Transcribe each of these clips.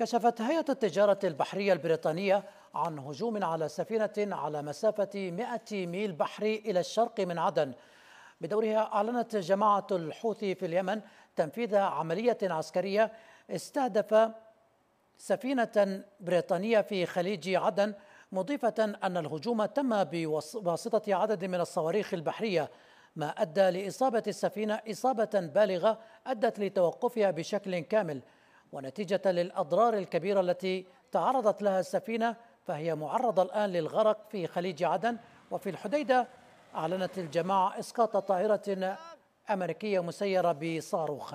كشفت هيئة التجارة البحرية البريطانية عن هجوم على سفينة على مسافة 100 ميل بحري إلى الشرق من عدن بدورها أعلنت جماعة الحوثي في اليمن تنفيذ عملية عسكرية استهدف سفينة بريطانية في خليج عدن مضيفة أن الهجوم تم بواسطة عدد من الصواريخ البحرية ما أدى لإصابة السفينة إصابة بالغة أدت لتوقفها بشكل كامل ونتيجة للأضرار الكبيرة التي تعرضت لها السفينة فهي معرضة الآن للغرق في خليج عدن وفي الحديدة أعلنت الجماعة إسقاط طائرة أمريكية مسيرة بصاروخ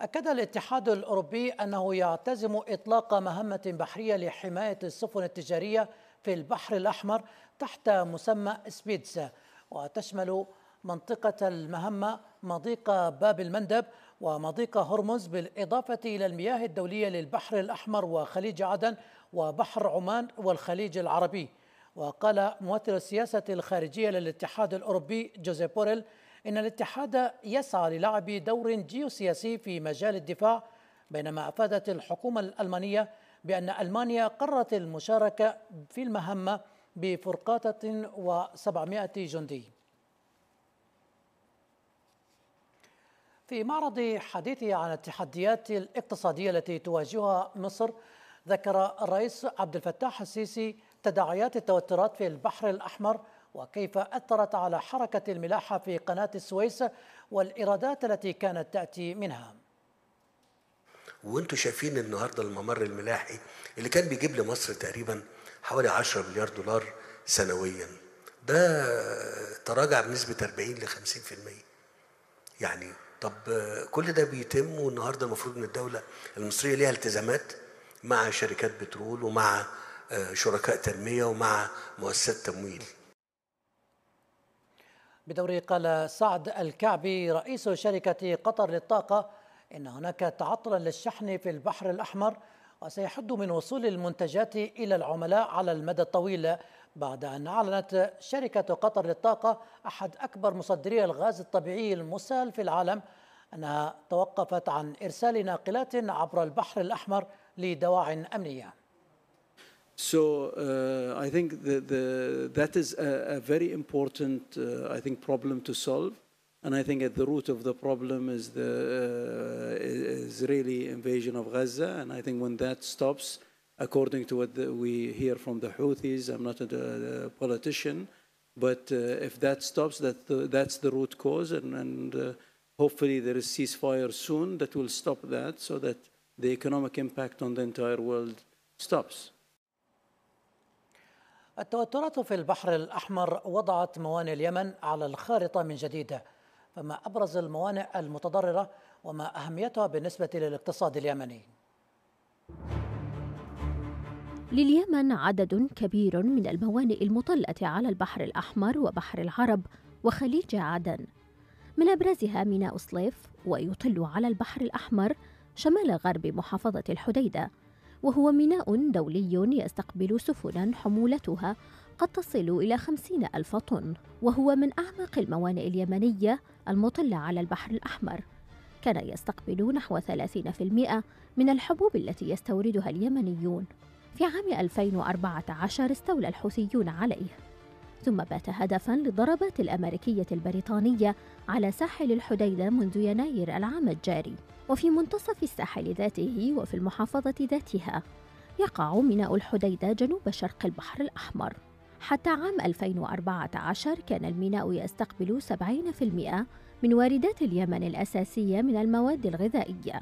أكد الاتحاد الأوروبي أنه يعتزم إطلاق مهمة بحرية لحماية السفن التجارية في البحر الأحمر تحت مسمى سبيتسا وتشمل منطقة المهمة مضيق باب المندب ومضيق هرمز بالإضافة إلى المياه الدولية للبحر الأحمر وخليج عدن وبحر عمان والخليج العربي وقال ممثل السياسة الخارجية للاتحاد الأوروبي جوزيف بوريل إن الاتحاد يسعى للعب دور جيوسياسي في مجال الدفاع بينما أفادت الحكومة الألمانية بأن ألمانيا قررت المشاركة في المهمة بفرقاطة و700 جندي في معرض حديثه عن التحديات الاقتصادية التي تواجهها مصر ذكر الرئيس عبد الفتاح السيسي تداعيات التوترات في البحر الأحمر وكيف أثرت على حركة الملاحة في قناة السويس والإيرادات التي كانت تأتي منها وانتم شايفين النهاردة الممر الملاحي اللي كان بيجيب لمصر تقريبا حوالي 10 مليار دولار سنويا ده تراجع بنسبة 40 ل 50% يعني طب كل ده بيتم والنهارده المفروض ان الدوله المصريه ليها التزامات مع شركات بترول ومع آه، شركاء تنميه ومع مؤسسات تمويل. بدوره قال سعد الكعبي رئيس شركه قطر للطاقه ان هناك تعطلا للشحن في البحر الاحمر وسيحد من وصول المنتجات الى العملاء على المدى الطويل بعد أن أعلنت شركة قطر للطاقة أحد أكبر مصدري الغاز الطبيعي المسال في العالم أنها توقفت عن إرسال ناقلات عبر البحر الأحمر لدواع أمنية So uh, I think the, the, that is a, a very important, uh, I think, problem to solve. And I think at the root of the problem is the uh, Israeli invasion of Gaza. And I think when that stops, according to what the, we hear from the Houthis. I'm not a, a politician, but uh, if that stops, that the, that's the root cause, and, and uh, hopefully there is ceasefire soon that will stop that, so that the economic impact on the entire world stops. التوترات في البحر الأحمر وضعت موانئ اليمن على الخارطة من جديد فما أبرز الموانئ المتضررة وما أهميتها بالنسبة للاقتصاد اليمني لليمن عدد كبير من الموانئ المطلة على البحر الأحمر وبحر العرب وخليج عدن من أبرزها ميناء صليف ويطل على البحر الأحمر شمال غرب محافظة الحديدة وهو ميناء دولي يستقبل سفنا حمولتها قد تصل إلى خمسين ألف طن وهو من أعمق الموانئ اليمنية المطلة على البحر الأحمر كان يستقبل نحو 30% من الحبوب التي يستوردها اليمنيون في عام 2014 استولى الحوثيون عليه ثم بات هدفا للضربات الأمريكية البريطانية على ساحل الحديدة منذ يناير العام الجاري وفي منتصف الساحل ذاته وفي المحافظة ذاتها يقع ميناء الحديدة جنوب شرق البحر الأحمر حتى عام 2014 كان الميناء يستقبل 70% من واردات اليمن الأساسية من المواد الغذائية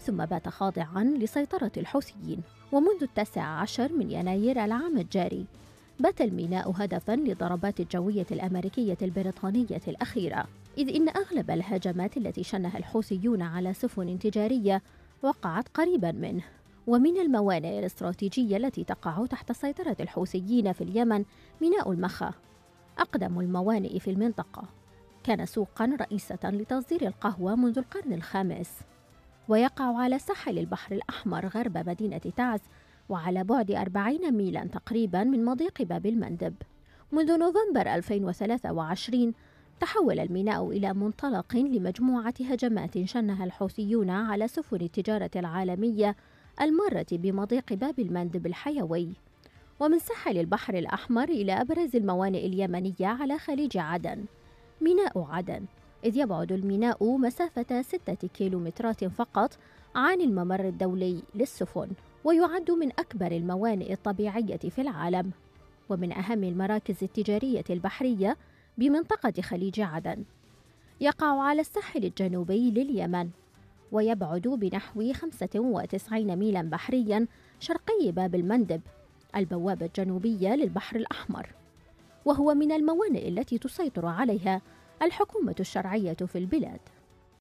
ثم بات خاضعا لسيطرة الحوثيين ومنذ التاسع عشر من يناير العام الجاري بات الميناء هدفا للضربات الجوية الأمريكية البريطانية الأخيرة إذ إن أغلب الهجمات التي شنها الحوثيون على سفن تجارية وقعت قريبا منه ومن الموانئ الاستراتيجية التي تقع تحت سيطرة الحوثيين في اليمن ميناء المخا أقدم الموانئ في المنطقة كان سوقا رئيسة لتصدير القهوة منذ القرن الخامس ويقع على ساحل البحر الأحمر غرب مدينة تعز وعلى بعد 40 ميلا تقريبا من مضيق باب المندب منذ نوفمبر 2023 تحول الميناء إلى منطلق لمجموعة هجمات شنها الحوثيون على سفن التجارة العالمية المارة بمضيق باب المندب الحيوي ومن ساحل البحر الأحمر إلى أبرز الموانئ اليمنية على خليج عدن ميناء عدن إذ يبعد الميناء مسافة ستة كيلومترات فقط عن الممر الدولي للسفن ويعد من أكبر الموانئ الطبيعية في العالم ومن أهم المراكز التجارية البحرية بمنطقة خليج عدن يقع على الساحل الجنوبي لليمن ويبعد بنحو 95 ميلا بحريا شرقي باب المندب البوابة الجنوبية للبحر الأحمر وهو من الموانئ التي تسيطر عليها الحكومة الشرعية في البلاد